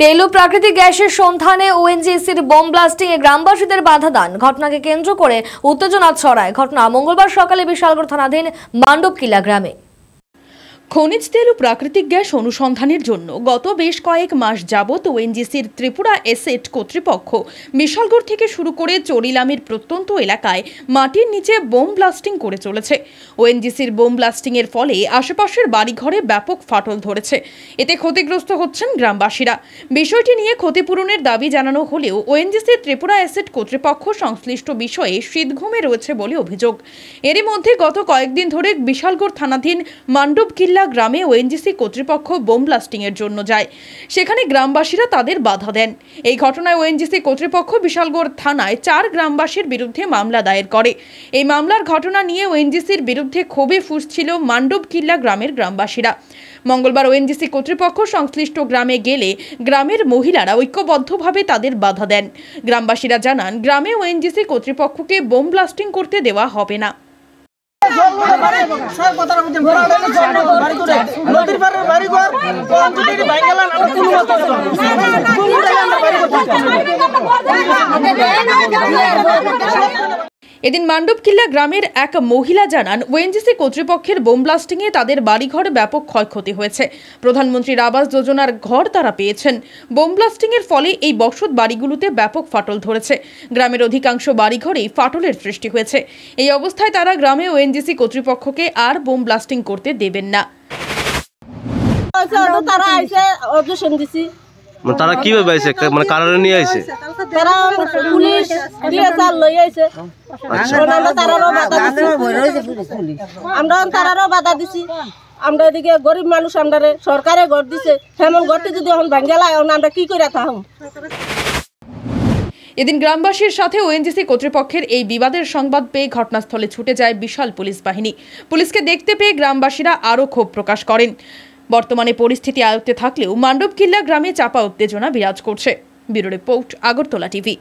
তেল ও প্রাকৃতিক গ্যাসের সন্ধানে ওএনজিসির বোম ব্লাস্টিং এ গ্রামবাসীদের বাধা দান ঘটনাকে কেন্দ্র করে উত্তেজনা ছড়ায় ঘটনা মঙ্গলবার সকালে বিশালগড় থানাধীন মান্ডব কিলা গ্রামে খনিজ তেল ও প্রাকৃতিক গ্যাস অনুসন্ধানের জন্য গত বেশ কয়েক মাস যাবৎ ওএনজিসির ত্রিপুরা এসেট কর্তৃপক্ষ বিশালগড় থেকে শুরু করে চরিলামের প্রত্যন্ত এলাকায় মাটির নিচে বোম ব্লাস্টিং করে চলেছে ওএনজিসির বোম ব্লাস্টিংয়ের ফলে আশেপাশের বাড়িঘরে ব্যাপক ফাটল ধরেছে এতে ক্ষতিগ্রস্ত হচ্ছেন গ্রামবাসীরা বিষয়টি নিয়ে ক্ষতিপূরণের দাবি জানানো হলেও ওএনজিসির ত্রিপুরা এসেট কর্তৃপক্ষ সংশ্লিষ্ট বিষয়ে শীতঘুমে রয়েছে বলে অভিযোগ এরই মধ্যে গত কয়েকদিন ধরে বিশালগড় থানাধীন মান্ডব কিল্লা কুমিল্লা গ্রামে ওএনজিসি কর্তৃপক্ষ বোম ব্লাস্টিংয়ের জন্য যায় সেখানে গ্রামবাসীরা তাদের বাধা দেন এই ঘটনায় ওএনজিসি কর্তৃপক্ষ বিশালগড় থানায় চার গ্রামবাসীর বিরুদ্ধে মামলা দায়ের করে এই মামলার ঘটনা নিয়ে ওএনজিসির বিরুদ্ধে ক্ষোভে ফুসছিল মান্ডব কিল্লা গ্রামের গ্রামবাসীরা মঙ্গলবার ওএনজিসি কর্তৃপক্ষ সংশ্লিষ্ট গ্রামে গেলে গ্রামের মহিলারা ঐক্যবদ্ধভাবে তাদের বাধা দেন গ্রামবাসীরা জানান গ্রামে ওএনজিসি কর্তৃপক্ষকে বোম ব্লাস্টিং করতে দেওয়া হবে না নদীর পাড়ের বাড়ি ঘর যদি বাইকালান আমরা কোনো মত কোনো জায়গায় আমরা বাড়ি ঘর এদিন মান্ডবকিল্লা গ্রামের এক মহিলা জানান ওএনজিসি কর্তৃপক্ষের বোম ব্লাস্টিংয়ে তাদের বাড়িঘর ব্যাপক ক্ষয়ক্ষতি হয়েছে প্রধানমন্ত্রীর আবাস যোজনার ঘর তারা পেয়েছেন বোম ব্লাস্টিংয়ের ফলে এই বসত বাড়িগুলোতে ব্যাপক ফাটল ধরেছে গ্রামের অধিকাংশ বাড়িঘরেই ফাটলের সৃষ্টি হয়েছে এই অবস্থায় তারা গ্রামে ওএনজিসি কর্তৃপক্ষকে আর বোম ব্লাস্টিং করতে দেবেন না তারা মানে তারা কিভাবে আইছে মানে কারণে নিয়ে আইছে আচ্ছা। আমরা এদিকে গরিব মানুষ আমরা সরকারে ঘর দিছে সেমন ঘরটি যদি এখন ভাঙ্গে লাগে আমরা কি করে থাকুন এদিন গ্রামবাসীর সাথে ওএনজিসি কর্তৃপক্ষের এই বিবাদের সংবাদ পেয়ে ঘটনাস্থলে ছুটে যায় বিশাল পুলিশ বাহিনী পুলিশকে দেখতে পেয়ে গ্রামবাসীরা আরও ক্ষোভ প্রকাশ করেন বর্তমানে পরিস্থিতি আয়ত্তে থাকলেও মান্ডবকিল্লা গ্রামে চাপা উত্তেজনা বিরাজ করছে ব্যুরো রিপোর্ট আগরতলা টিভি